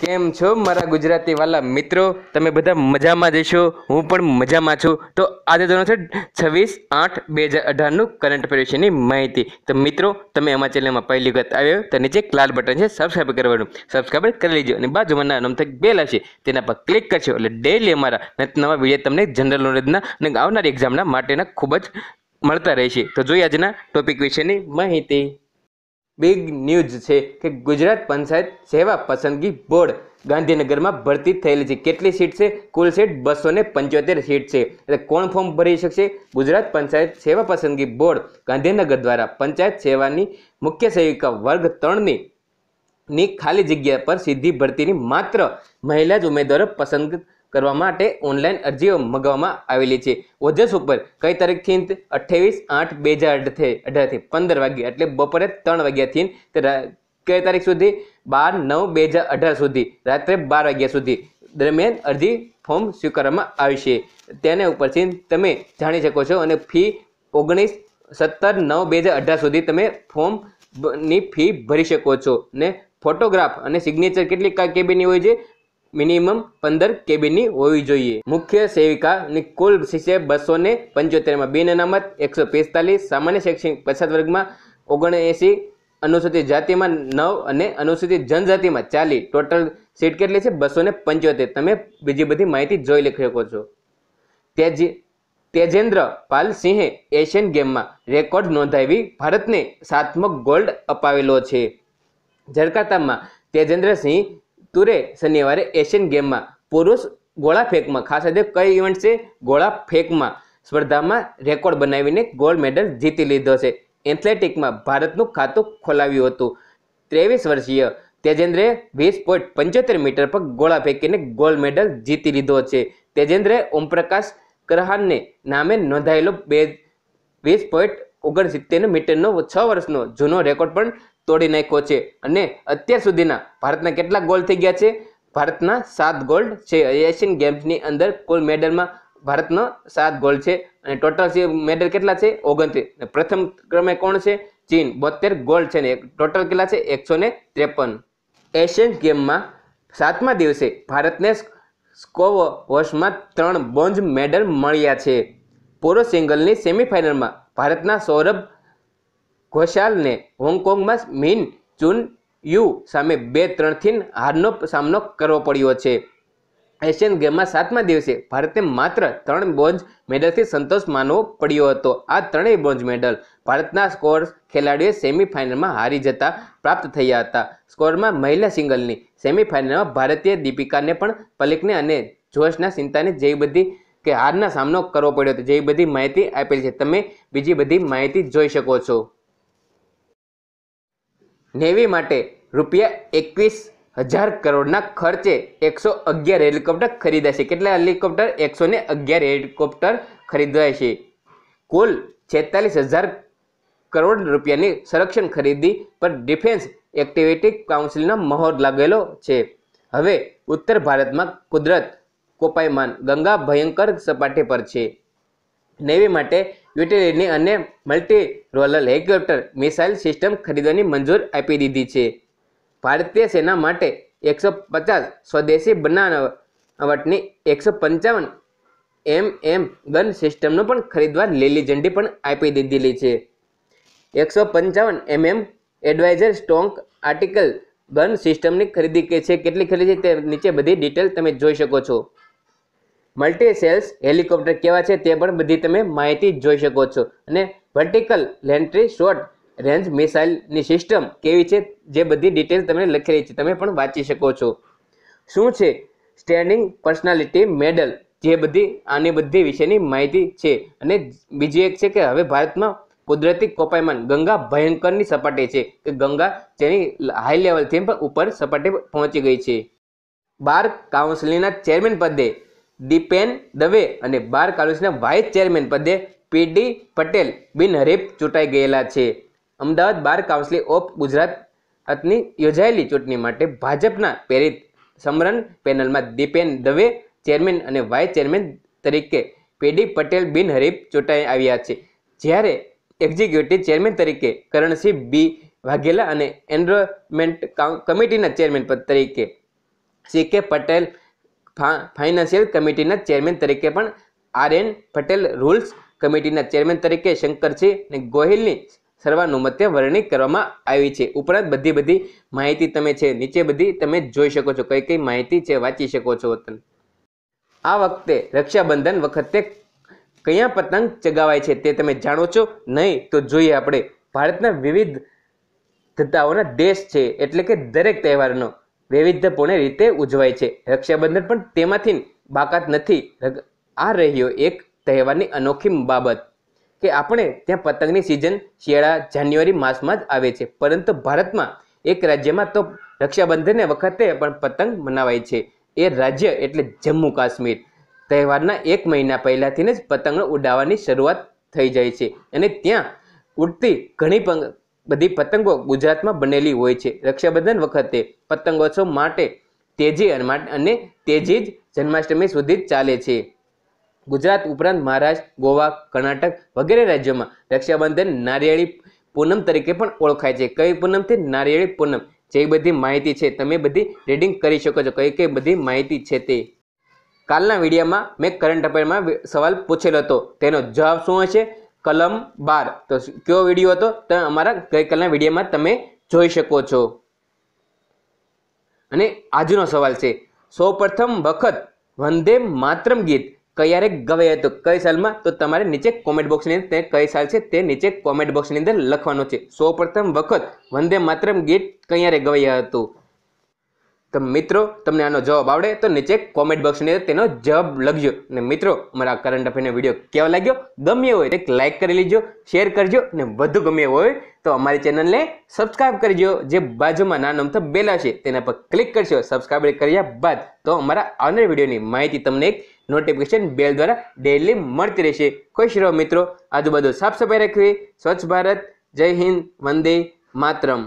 કેમ છો મારા ગુજરાતી વાલા મિત્રો તમે બધા મજામાં જશો હું પણ મજામાં છું તો આજે જોવાનું છે છવ્વીસ આઠ બે હજાર અઢારનું કરંટ પરિવેશની માહિતી તો મિત્રો તમે અમારા ચેનલમાં પહેલી વખત આવ્યો તો નીચે એક લાલ બટન છે સબસ્ક્રાઈબ કરવાનું સબસ્ક્રાઈબ કરી લેજો અને બાજુમાં નાનો અમથક બેલ હશે તેના પર ક્લિક કરશો એટલે ડેલી અમારા નવા વિડીયો તમને જનરલ નોલેજના અને આવનારી એક્ઝામના માટેના ખૂબ જ મળતા રહેશે તો જોઈએ આજના ટોપિક વિશેની માહિતી બિગ ન્યૂઝ છે કે ગુજરાત પંચાયત સેવા પસંદગી બોર્ડ ગાંધીનગરમાં ભરતી થયેલી છે કેટલી સીટ છે કુલ સીટ બસો ને પંચોતેર સીટ છે એટલે કોણ ફોર્મ ભરી શકશે ગુજરાત પંચાયત સેવા પસંદગી બોર્ડ ગાંધીનગર દ્વારા પંચાયત સેવાની મુખ્ય સેવિકા વર્ગ ત્રણની ની ખાલી જગ્યા પર સીધી ભરતીની માત્ર મહિલા જ ઉમેદવારો પસંદ કરવા માટે ઓનલાઈન અરજીઓ મંગાવવામાં આવેલી છે ઓજસ ઉપર કઈ તારીખથી અઠ્ઠાવીસ આઠ બે હજાર અઢારથી પંદર વાગ્યા એટલે બપોરે ત્રણ વાગ્યાથી કઈ તારીખ સુધી બાર નવ બે હજાર અઢાર સુધી રાત્રે બાર વાગ્યા સુધી દરમિયાન અરજી ફોર્મ સ્વીકારવામાં આવશે તેના ઉપરથી તમે જાણી શકો છો અને ફી ઓગણીસ સત્તર નવ બે હજાર અઢાર સુધી તમે ફોર્મ ની ફી ભરી શકો છો ને ફોટોગ્રાફ અને સિગ્નેચર કેટલી કેબીની હોય છે મિનિમમ પંદર કેબિનની હોવી જોઈએ મુખ્ય સેવિકાની કુલ શિષ્ય બસો ને પંચોતેરમાં બિન અનામત એકસો પિસ્તાલીસ સામાન્ય શૈક્ષણિક પછાત વર્ગમાં ઓગણએંસી અનુસૂચિત જાતિમાં નવ અને અનુસૂચિત જનજાતિમાં ચાલી ટોટલ સીટ કેટલી છે બસો ને પંચોતેર તમે બીજી બધી માહિતી જોઈ લખી શકો છો તેજી તેજેન્દ્ર પાલ સિંહે એશિયન ગેમમાં રેકોર્ડ નોંધાવી ભારતને સાતમો ગોલ્ડ અપાવેલો છે જરકાતામાં તેજેન્દ્ર સિંહ તુરે શનિવારે એશિયન ગેમમાં પુરુષ ગોળા ફેંકમાં ખાસ આજે કઈ ઇવેન્ટ છે ગોળા ફેંકમાં સ્પર્ધામાં રેકોર્ડ બનાવીને ગોલ્ડ મેડલ જીતી લીધો છે એથ્લેટિકમાં ભારતનું ખાતું ખોલાવ્યું હતું ત્રેવીસ વર્ષીય તેજેન્દ્રે વીસ પોઈન્ટ પંચોતેર મીટર પર ગોળા ફેંકીને ગોલ્ડ મેડલ જીતી લીધો છે તેજેન્દ્રે ઓમપ્રકાશ કરહાનને નામે નોંધાયેલો બે વીસ પોઈન્ટ ઓગણસિત્તેર મીટરનો છ વર્ષનો જૂનો રેકોર્ડ પણ તોડી નાખ્યો છે અને અત્યાર સુધીના ભારતના કેટલા ગોલ્ડ થઈ ગયા છે ભારતના સાત ગોલ્ડ છે એશિયન ગેમ્સની અંદર કુલ મેડલમાં ભારતનો સાત ગોલ્ડ છે અને ટોટલ મેડલ કેટલા છે ઓગણત્રીસ પ્રથમ ક્રમે કોણ છે ચીન બોતેર ગોલ્ડ છે ને ટોટલ કેટલા છે એકસો ને ત્રેપન એશિયન ગેમમાં સાતમા દિવસે ભારતને સ્કોવ વર્ષમાં ત્રણ બોન્ઝ મેડલ મળ્યા છે પૂરો સિંગલની સેમિફાઇનલમાં ભારતના સૌરભ ઘોષાલને હોંગકોંગમાં મિન ચુન યુ સામે બે ત્રણથી હારનો સામનો કરવો પડ્યો છે એશિયન ગેમમાં સાતમા દિવસે ભારતે માત્ર ત્રણ બ્રોન્ઝ મેડલથી સંતોષ માનવો પડ્યો હતો આ ત્રણેય બ્રોન્ઝ મેડલ ભારતના સ્કોર ખેલાડીઓ સેમિફાઇનલમાં હારી જતા પ્રાપ્ત થયા હતા સ્કોરમાં મહિલા સિંગલની સેમિફાઇનલમાં ભારતીય દીપિકાને પણ પલિકને અને જોશના સિંતાને જે બધી કે હારના સામનો કરવો પડ્યો હતો જે બધી માહિતી આપેલી છે તમે બીજી બધી માહિતી જોઈ શકો છો નેવી માટે રૂપિયા એકવીસ હજાર કરોડના ખર્ચે એકસો અગિયાર હેલિકોપ્ટર ખરીદાશે કેટલા હેલિકોપ્ટર એકસો ને અગિયાર હેલિકોપ્ટર ખરીદાય છે કુલ છેતાલીસ હજાર કરોડ રૂપિયાની સંરક્ષણ ખરીદી પર ડિફેન્સ એક્ટિવિટી કાઉન્સિલનો મહોર લાગેલો છે હવે ઉત્તર ભારતમાં કુદરત કોપાયમાન ગંગા ભયંકર સપાટી પર છે નેવી માટે યુટેલેડને અને multi role helicopter missile system ખરીદવાની મંજૂર આપી દીધી છે ભારતીય સેના માટે એકસો પચાસ સ્વદેશી બનાવટની એકસો પંચાવન એમ એમ ગન સિસ્ટમનો પણ ખરીદવા લીલી ઝંડી પણ આપી દીધેલી છે એકસો પંચાવન એમએમ એડવાઇઝર સ્ટોંક આર્ટિકલ ગન સિસ્ટમની ખરીદી કે છે કેટલી ખરીદી છે તે નીચે બધી ડિટેલ તમે જોઈ શકો છો મલ્ટી સેલ્સ હેલિકોપ્ટર કેવા છે તે પણ બધી તમે માહિતી જોઈ શકો છો અને વર્ટિકલ લેન્ટ્રી શોર્ટ રેન્જ મિસાઇલની સિસ્ટમ કેવી છે જે બધી ડિટેલ તમે લખેલી છે તમે પણ વાંચી શકો છો શું છે સ્ટેન્ડિંગ પર્સનાલિટી મેડલ જે બધી આની બધી વિશેની માહિતી છે અને બીજી એક છે કે હવે ભારતમાં કુદરતી કોપાયમાન ગંગા ભયંકરની સપાટી છે કે ગંગા જેની હાઈ લેવલથી પણ ઉપર સપાટી પહોંચી ગઈ છે બાર કાઉન્સિલના ચેરમેન પદે દીપેન દવે અને બાર કાલુસીના વાઇસ ચેરમેન પદે પીડી પટેલ બિનહરીફ ચૂંટાઈ ગયેલા છે અમદાવાદ બાર કાઉન્સિલ ઓફ ગુજરાતની યોજાયેલી ચૂંટણી માટે ભાજપના પ્રેરિત સમરણ પેનલમાં દીપેન દવે ચેરમેન અને વાઇસ ચેરમેન તરીકે પીડી પટેલ બિનહરીફ ચૂંટાઈ આવ્યા છે જ્યારે એક્ઝિક્યુટિવ ચેરમેન તરીકે કરણસિંહ બી વાઘેલા અને એન્ડ્રોમેન્ટ કમિટીના ચેરમેન પદ તરીકે સી કે પટેલ ફાઇનાન્શિયલ કમિટીના ચેરમેન તરીકે પણ આર એન પટેલ રૂલ્સ કમિટીના ચેરમેન તરીકે શંકરસિંહ અને ગોહિલની સર્વાનુમતે વરણી કરવામાં આવી છે ઉપરાંત બધી બધી માહિતી તમે છે નીચે બધી તમે જોઈ શકો છો કઈ કઈ માહિતી છે વાંચી શકો છો આ વખતે રક્ષાબંધન વખતે કયા પતંગ ચગાવાય છે તે તમે જાણો છો નહીં તો જોઈએ આપણે ભારતના વિવિધ ધતાઓના દેશ છે એટલે કે દરેક તહેવારનો વૈવિધ્યપૂર્ણ રીતે ઉજવાય છે રક્ષાબંધન પણ તેમાંથી બાકાત નથી આ રહ્યો એક તહેવારની અનોખી બાબત કે આપણે ત્યાં પતંગની સિઝન શિયાળા જાન્યુઆરી માસમાં જ આવે છે પરંતુ ભારતમાં એક રાજ્યમાં તો રક્ષાબંધન વખતે પણ પતંગ મનાવાય છે એ રાજ્ય એટલે જમ્મુ કાશ્મીર તહેવારના એક મહિના પહેલાંથી જ પતંગ ઉડાવવાની શરૂઆત થઈ જાય છે અને ત્યાં ઉડતી ઘણી બધી પતંગો ગુજરાતમાં બનેલી હોય છે રક્ષાબંધન વખતે પતંગોત્સવ માટે તેજી અને તેજી જ જન્માષ્ટમી સુધી ચાલે છે ગુજરાત ઉપરાંત મહારાષ્ટ્ર ગોવા કર્ણાટક વગેરે રાજ્યોમાં રક્ષાબંધન નારિયેળી પૂનમ તરીકે પણ ઓળખાય છે કઈ પૂનમથી નારિયેળી પૂનમ જે બધી માહિતી છે તમે બધી રીડિંગ કરી શકો છો કઈ કઈ બધી માહિતી છે તે કાલના વિડીયોમાં મેં કરંટ અફેરમાં સવાલ પૂછેલો હતો તેનો જવાબ શું હશે કલમ બાર તો કયો વિડીયો હતો તો અમારા ગઈકાલના વિડીયોમાં તમે જોઈ શકો છો અને આજનો સવાલ છે સૌપ્રથમ વખત વંદે માત્રમ ગીત ક્યારે ગવાય હતું કઈ સાલમાં તો તમારે નીચે કોમેન્ટ બોક્સની અંદર કઈ સાલ છે તે નીચે કોમેન્ટ બોક્સની અંદર લખવાનો છે સૌપ્રથમ વખત વંદે માત્રમ ગીત ક્યારે ગવાયા હતું તો મિત્રો તમને આનો જવાબ આવડે તો નીચે કોમેન્ટ બોક્સની અંદર તેનો જવાબ લખજો અને મિત્રો મારા કરંટ અફેરનો વિડીયો કેવો લાગ્યો ગમ્યો હોય તો એક લાઇક કરી લેજો શેર કરજો અને વધુ ગમ્યો હોય તો અમારી ચેનલને સબસ્ક્રાઇબ કરજો જે બાજુમાં નાનો અમથો બેલા છે તેના પર ક્લિક કરશો સબસ્ક્રાઇબ કર્યા બાદ તો અમારા આવનાર વિડીયોની માહિતી તમને એક નોટિફિકેશન બેલ દ્વારા ડેલી મળતી રહેશે ખુશ રહો મિત્રો આજુબાજુ સાફ સફાઈ રાખવી સ્વચ્છ ભારત જય હિન્દ વંદે માતરમ